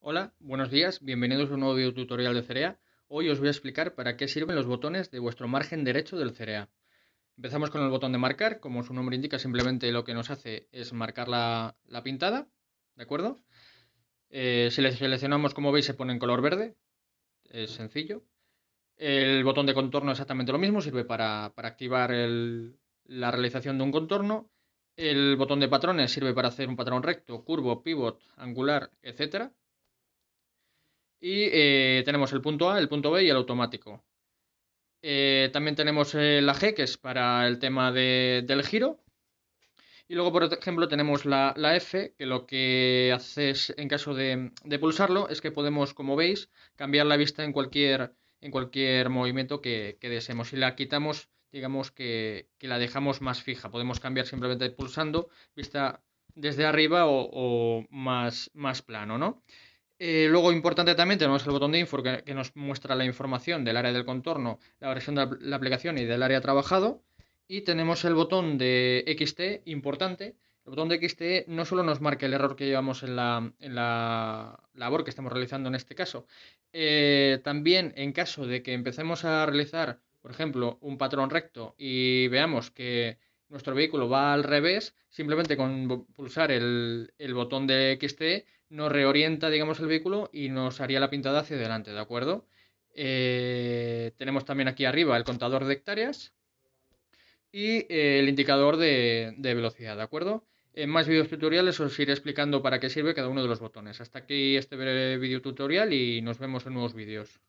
Hola, buenos días, bienvenidos a un nuevo video tutorial de Cerea. Hoy os voy a explicar para qué sirven los botones de vuestro margen derecho del Cerea. Empezamos con el botón de marcar, como su nombre indica simplemente lo que nos hace es marcar la, pintada, ¿de acuerdo? Eh, si le seleccionamos, como veis, se pone en color verde, es sencillo. El botón de contorno es exactamente lo mismo, sirve para, activar la realización de un contorno. El botón de patrones sirve para hacer un patrón recto, curvo, pivot, angular, etcétera. Y eh, tenemos el punto A, el punto B y el automático. Eh, también tenemos eh, la G, que es para el tema del giro. Y luego, por ejemplo, tenemos la, F, que lo que hace es, en caso de, pulsarlo, es que podemos, como veis, cambiar la vista en cualquier, en cualquier movimiento que, deseemos. Si la quitamos, digamos que, la dejamos más fija. Podemos cambiar simplemente pulsando vista desde arriba o, más, más plano, ¿no? Eh, luego, importante también, tenemos el botón de info que, nos muestra la información del área del contorno, la versión de la aplicación y del área trabajado. Y tenemos el botón de XT, importante. El botón de XT no solo nos marca el error que llevamos en la, la labor que estamos realizando en este caso, eh, también en caso de que empecemos a realizar, por ejemplo, un patrón recto y veamos que nuestro vehículo va al revés, simplemente con pulsar el, botón de XT nos reorienta, digamos, el vehículo y nos haría la pintada hacia adelante, ¿de acuerdo? Eh, tenemos también aquí arriba el contador de hectáreas y eh, el indicador de, velocidad, ¿de acuerdo? En más vídeos tutoriales os iré explicando para qué sirve cada uno de los botones. Hasta aquí este breve video tutorial y nos vemos en nuevos vídeos.